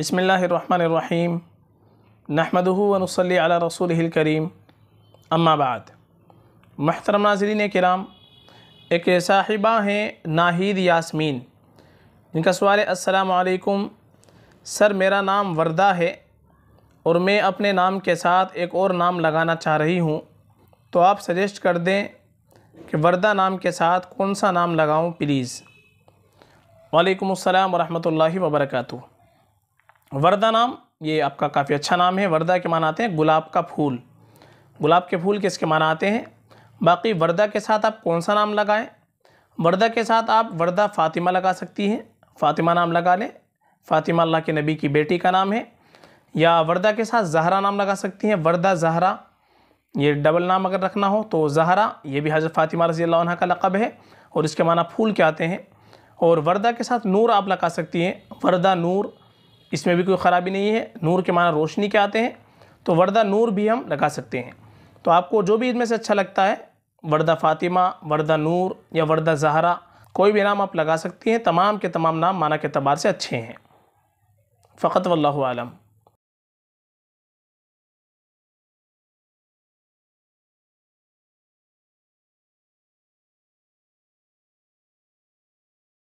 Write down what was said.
बसमीम नहमदूनसली अला रसूल करीम अम्माबाद महतरम नाजरीन कराम एक साहिबा हैं नाहिद यासमीन जिनका सवाल असलकुम सर मेरा नाम वर्दा है और मैं अपने नाम के साथ एक और नाम लगाना चाह रही हूँ तो आप सजेस्ट कर दें कि वर्दा नाम के साथ कौन सा नाम लगाऊँ प्लीज़ वालेकुम अस्सलाम वरहमतुल्लाहि वबरकatuh वरदा नाम ये आपका काफ़ी अच्छा नाम है वरदा के माना आते हैं गुलाब का फूल गुलाब के फूल किसके माना आते हैं बाकी वर्दा के साथ आप कौन सा नाम लगाएं वरदा के साथ आप वर्दा फ़ातिमा लगा सकती हैं फ़ातिमा नाम लगा लें फ़ातिमा अल्लाह के नबी की बेटी का नाम है या वरदा के साथ जहरा नाम लगा सकती हैं वरदा जहरा ये डबल नाम अगर रखना हो तो जहरा ये भी हज़रत फ़ातिमा रजी अल्लाह का लक़ब है और इसके माना फूल के आते हैं और वर्दा के साथ नूर आप लगा सकती हैं वरदा नूर इसमें भी कोई ख़राबी नहीं है नूर के माना रोशनी के आते हैं तो वर्दा नूर भी हम लगा सकते हैं तो आपको जो भी इनमें से अच्छा लगता है वर्दा फ़ातिमा वर्दा नूर या वर्दा जहरा कोई भी नाम आप लगा सकती हैं तमाम के तमाम नाम माना के तबार से अच्छे हैं फ़कत वल्लम